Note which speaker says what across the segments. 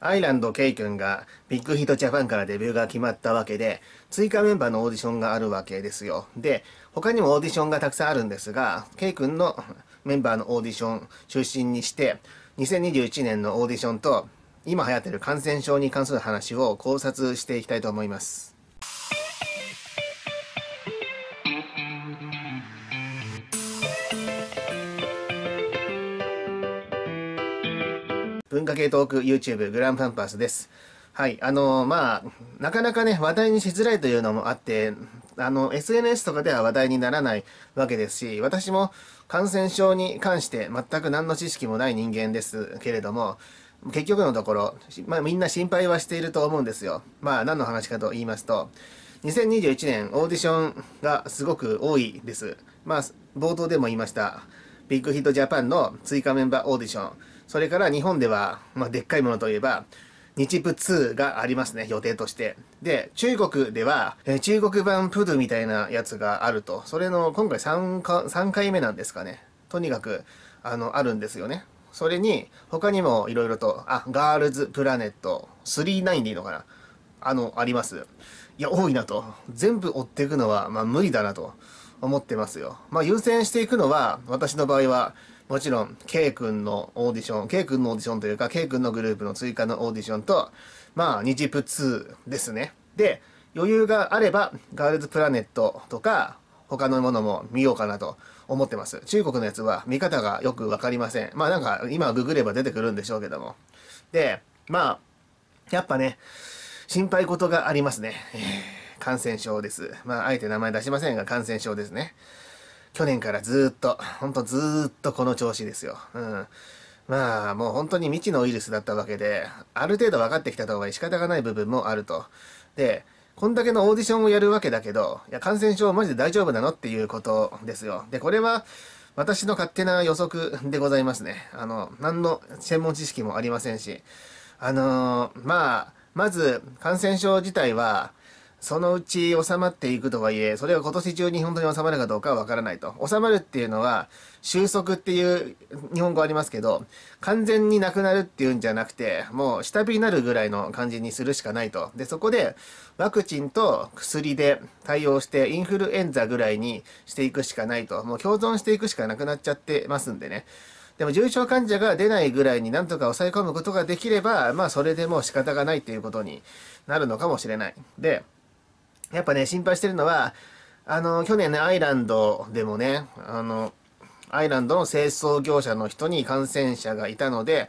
Speaker 1: アイランド K 君がビッグヒットジャパンからデビューが決まったわけで、追加メンバーのオーディションがあるわけですよ。で、他にもオーディションがたくさんあるんですが、K 君のメンバーのオーディション中心にして、2021年のオーディションと、今流行ってる感染症に関する話を考察していきたいと思います。文化系トーク YouTube グランパンパスです。はい、あのー、まあ、なかなかね、話題にしづらいというのもあって、あの、SNS とかでは話題にならないわけですし、私も感染症に関して全く何の知識もない人間ですけれども、結局のところ、まあ、みんな心配はしていると思うんですよ。まあ、何の話かと言いますと、2021年オーディションがすごく多いです。まあ、冒頭でも言いました、ビッグヒットジャパンの追加メンバーオーディション。それから日本では、まあ、でっかいものといえば、日2がありますね、予定として。で、中国では、え中国版プドゥみたいなやつがあると。それの、今回 3, か3回目なんですかね。とにかく、あの、あるんですよね。それに、他にもいろいろと、あ、ガールズプラネット、39でいいのかなあの、あります。いや、多いなと。全部追っていくのは、まあ無理だなと思ってますよ。まあ優先していくのは、私の場合は、もちろん K 君のオーディション K 君のオーディションというか K 君のグループの追加のオーディションとまあニジプ2ですねで余裕があればガールズプラネットとか他のものも見ようかなと思ってます中国のやつは見方がよくわかりませんまあなんか今ググれば出てくるんでしょうけどもでまあやっぱね心配事がありますね、感染症ですまああえて名前出しませんが感染症ですね去年からずっと、ほんとずっとこの調子ですよ。うん。まあ、もう本当に未知のウイルスだったわけで、ある程度分かってきたとがい仕方がない部分もあると。で、こんだけのオーディションをやるわけだけど、いや、感染症マジで大丈夫なのっていうことですよ。で、これは、私の勝手な予測でございますね。あの、何の専門知識もありませんし。あのー、まあ、まず、感染症自体は、そのうち収まっていくとはいえ、それが今年中に本当に収まるかどうかはわからないと。収まるっていうのは、収束っていう日本語ありますけど、完全になくなるっていうんじゃなくて、もう下火になるぐらいの感じにするしかないと。で、そこで、ワクチンと薬で対応して、インフルエンザぐらいにしていくしかないと。もう共存していくしかなくなっちゃってますんでね。でも重症患者が出ないぐらいになんとか抑え込むことができれば、まあそれでもう仕方がないということになるのかもしれない。で、やっぱね、心配してるのは、あの、去年ね、アイランドでもね、あの、アイランドの清掃業者の人に感染者がいたので、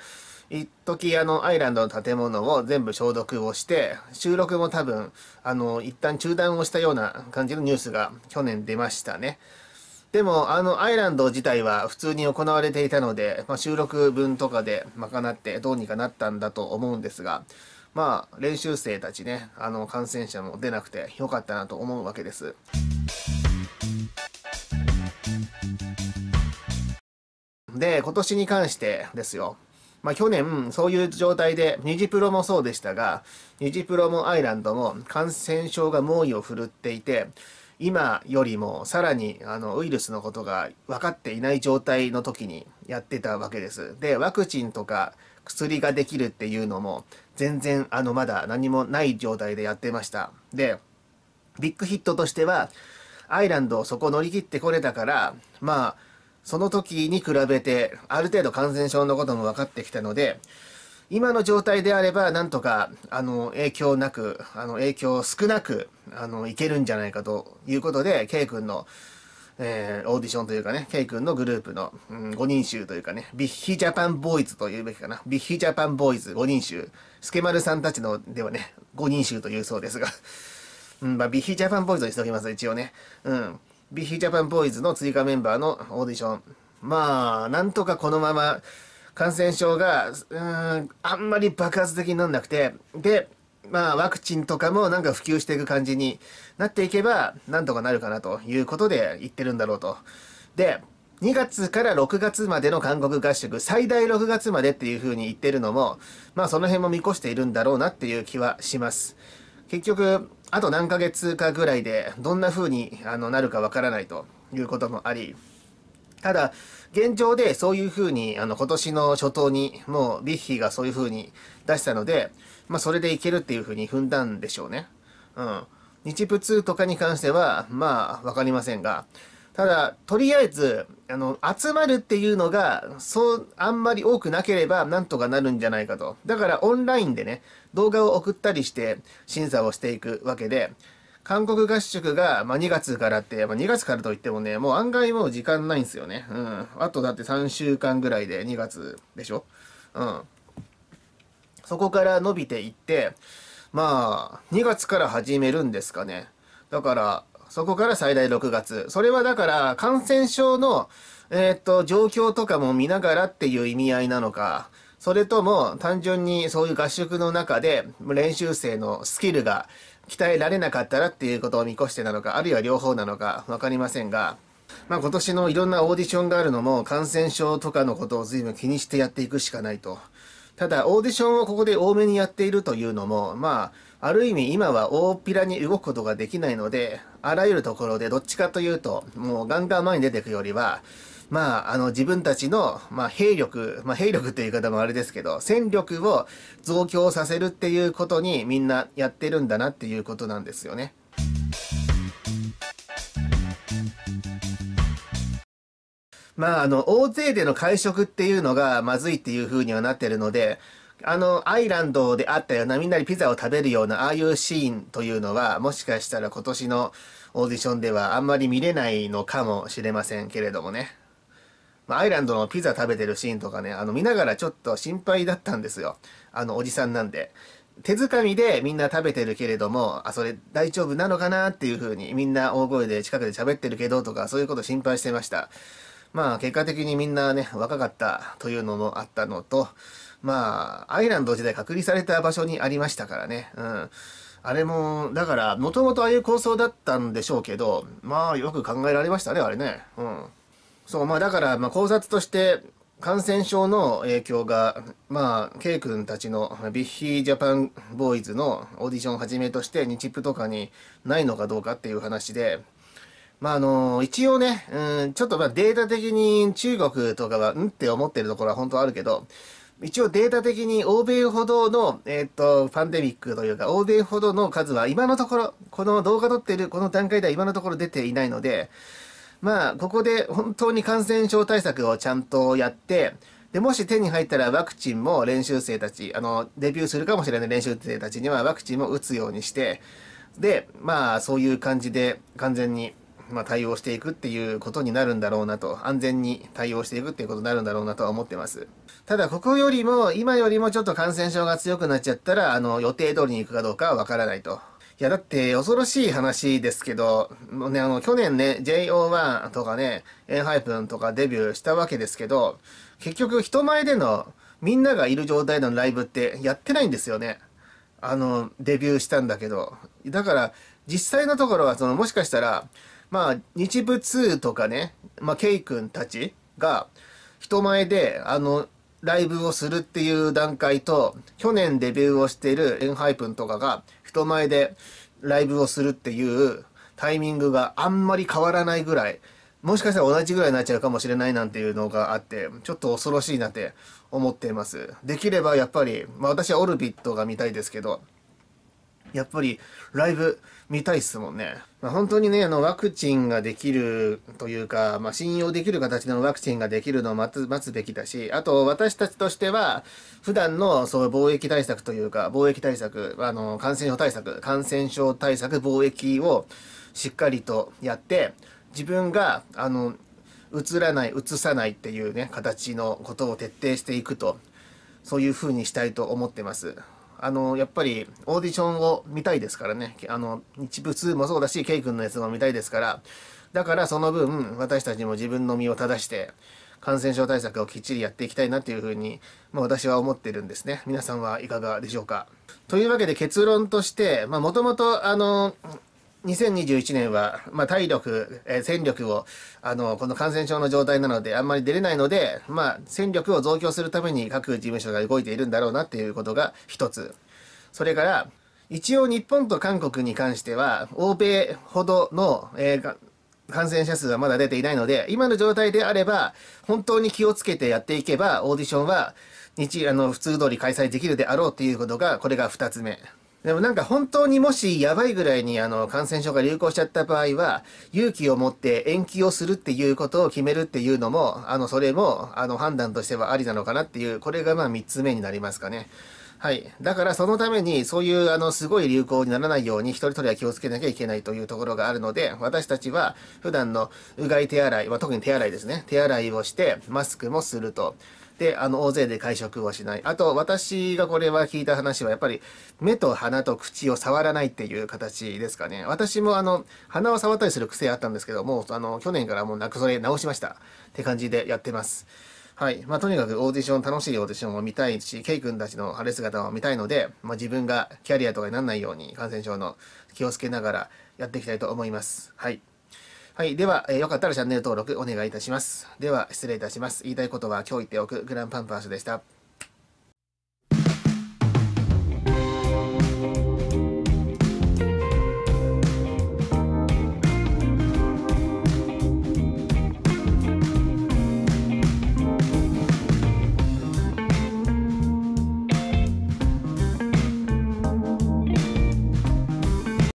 Speaker 1: 一時あの、アイランドの建物を全部消毒をして、収録も多分、あの、一旦中断をしたような感じのニュースが去年出ましたね。でも、あの、アイランド自体は普通に行われていたので、まあ、収録分とかで賄ってどうにかなったんだと思うんですが、まあ、練習生たちね、あの、感染者も出なくてよかったなと思うわけです。で、今年に関してですよ。まあ、去年、そういう状態で、ニジプロもそうでしたが、ニジプロもアイランドも感染症が猛威を振るっていて、今よりもさらにあのウイルスのことが分かっていない状態の時にやってたわけです。で、ワクチンとか薬ができるっていうのも全然あのまだ何もない状態でやってました。で、ビッグヒットとしては、アイランドをそこ乗り切ってこれたから、まあ、その時に比べて、ある程度感染症のことも分かってきたので、今の状態であれば、なんとか、あの、影響なく、あの、影響少なく、あの、いけるんじゃないかということで、K 君のえー、オーディションというかね、ケイ君のグループの、うん、5人衆というかね、ビッヒジャパンボーイズというべきかな。ビッヒジャパンボーイズ5人衆、スケマルさんたちのではね、5人衆というそうですが。うん、まあ、ビッヒジャパンボーイズにしておきます、一応ね。うん。ビッヒジャパンボーイズの追加メンバーのオーディション。まあ、なんとかこのまま、感染症が、うん、あんまり爆発的になんなくて、で、まあ、ワクチンとかもなんか普及していく感じになっていけば、なんとかなるかなということで言ってるんだろうと。で、2月から6月までの韓国合宿、最大6月までっていうふうに言ってるのも、まあその辺も見越しているんだろうなっていう気はします。結局、あと何ヶ月かぐらいで、どんな風にあのなるかわからないということもあり、ただ、現状でそういうふうに、あの、今年の初頭に、もうビッヒーがそういうふうに出したので、まあ、それでいけるっていうふうに踏んだんでしょうね。うん。日仏とかに関しては、まあ、わかりませんが、ただ、とりあえず、あの、集まるっていうのが、そう、あんまり多くなければ、なんとかなるんじゃないかと。だから、オンラインでね、動画を送ったりして、審査をしていくわけで、韓国合宿が、まあ、2月からって、っぱ2月からといってもね、もう案外もう時間ないんですよね。うん。あとだって3週間ぐらいで2月でしょうん。そこから伸びていって、まあ、2月から始めるんですかね。だから、そこから最大6月。それはだから、感染症の、えー、っと、状況とかも見ながらっていう意味合いなのか、それとも単純にそういう合宿の中で練習生のスキルが鍛えられなかったらっていうことを見越してなのか、あるいは両方なのか、分かりませんが、まあ、今年のいろんなオーディションがあるのも、感染症とかのことを随分気にしてやっていくしかないと。ただ、オーディションをここで多めにやっているというのも、まあ、ある意味今は大っぴらに動くことができないので、あらゆるところでどっちかというと、もうガンガン前に出ていくよりは、まあ、あの、自分たちの、まあ、兵力、まあ、兵力という言い方もあれですけど、戦力を増強させるっていうことにみんなやってるんだなっていうことなんですよね。まあ、あの、大勢での会食っていうのがまずいっていうふうにはなってるので、あの、アイランドであったような、みんなでピザを食べるような、ああいうシーンというのは、もしかしたら今年のオーディションではあんまり見れないのかもしれませんけれどもね。まあ、アイランドのピザ食べてるシーンとかね、あの、見ながらちょっと心配だったんですよ。あの、おじさんなんで。手づかみでみんな食べてるけれども、あ、それ大丈夫なのかなっていう風に、みんな大声で近くで喋ってるけどとか、そういうこと心配してました。まあ、結果的にみんなね、若かったというのもあったのと、まあ、アイランド時代隔離された場所にありましたからね。うん。あれも、だから、もともとああいう構想だったんでしょうけど、まあ、よく考えられましたね、あれね。うん。そう、まあだから、まあ考察として、感染症の影響が、まあ、K 君たちのビッヒージャパンボーイズのオーディションをはじめとして、日プとかにないのかどうかっていう話で、まあ、あの、一応ね、うん、ちょっとまあデータ的に中国とかは、うんって思ってるところは本当あるけど、一応データ的に欧米ほどの、えー、っと、パンデミックというか、欧米ほどの数は今のところ、この動画撮ってるこの段階では今のところ出ていないので、まあ、ここで本当に感染症対策をちゃんとやって、で、もし手に入ったらワクチンも練習生たち、あの、デビューするかもしれない練習生たちにはワクチンも打つようにして、で、まあ、そういう感じで完全に、まあ、対応していくっていうことになるんだろうなと、安全に対応していくっていうことになるんだろうなとは思ってます。ただ、ここよりも、今よりもちょっと感染症が強くなっちゃったら、あの、予定通りに行くかどうかはわからないと。いや、だって恐ろしい話ですけど、もうね、あの、去年ね、JO1 とかね、エンハイプンとかデビューしたわけですけど、結局人前でのみんながいる状態でのライブってやってないんですよね。あの、デビューしたんだけど。だから、実際のところは、その、もしかしたら、まあ、日部2とかね、まあ、ケイ君たちが、人前で、あの、ライブをするっていう段階と、去年デビューをしているエンハイプンとかが、人前でライブをするっていうタイミングがあんまり変わらないぐらい、もしかしたら同じぐらいになっちゃうかもしれないなんていうのがあって、ちょっと恐ろしいなって思っています。できればやっぱり、まあ私はオルビットが見たいですけど、やっぱりライブ見たいっすもんね。まあ、本当にね、あの、ワクチンができるというか、まあ、信用できる形でのワクチンができるのを待つ、待つべきだし、あと、私たちとしては、普段の、そう、貿易対策というか、貿易対策、あの、感染症対策、感染症対策、貿易をしっかりとやって、自分が、あの、移らない、移さないっていうね、形のことを徹底していくと、そういうふうにしたいと思ってます。あの、やっぱりオーディションを見たいですからね。あの、日部もそうだし、ケイ君のやつも見たいですから、だからその分、私たちも自分の身を正して、感染症対策をきっちりやっていきたいなというふうに、まあ、私は思ってるんですね。皆さんはいかがでしょうか。というわけで結論として、まあ、もともと、あの、2021年は、まあ、体力、えー、戦力を、あの、この感染症の状態なので、あんまり出れないので、まあ、戦力を増強するために各事務所が動いているんだろうなっていうことが一つ。それから、一応日本と韓国に関しては、欧米ほどの、えー、感染者数はまだ出ていないので、今の状態であれば、本当に気をつけてやっていけば、オーディションは、日、あの、普通通り開催できるであろうっていうことが、これが2つ目。でもなんか本当にもしやばいぐらいにあの感染症が流行しちゃった場合は、勇気を持って延期をするっていうことを決めるっていうのも、あの、それも、あの、判断としてはありなのかなっていう、これがまあ3つ目になりますかね。はい。だからそのために、そういうあの、すごい流行にならないように、一人一人は気をつけなきゃいけないというところがあるので、私たちは普段のうがい手洗い、まあ、特に手洗いですね。手洗いをして、マスクもすると。で、あの、大勢で会食をしない。あと、私がこれは聞いた話は、やっぱり、目と鼻と口を触らないっていう形ですかね。私も、あの、鼻を触ったりする癖あったんですけど、もう、あの、去年からもうなくそれ直しました。って感じでやってます。はい。まあ、とにかくオーディション、楽しいオーディションも見たいし、ケイ君たちの晴れ姿を見たいので、まあ、自分がキャリアとかにならないように、感染症の気をつけながらやっていきたいと思います。はい。はい。では、えー、よかったらチャンネル登録お願いいたします。では、失礼いたします。言いたいことは今日言っておくグランパンパースでした。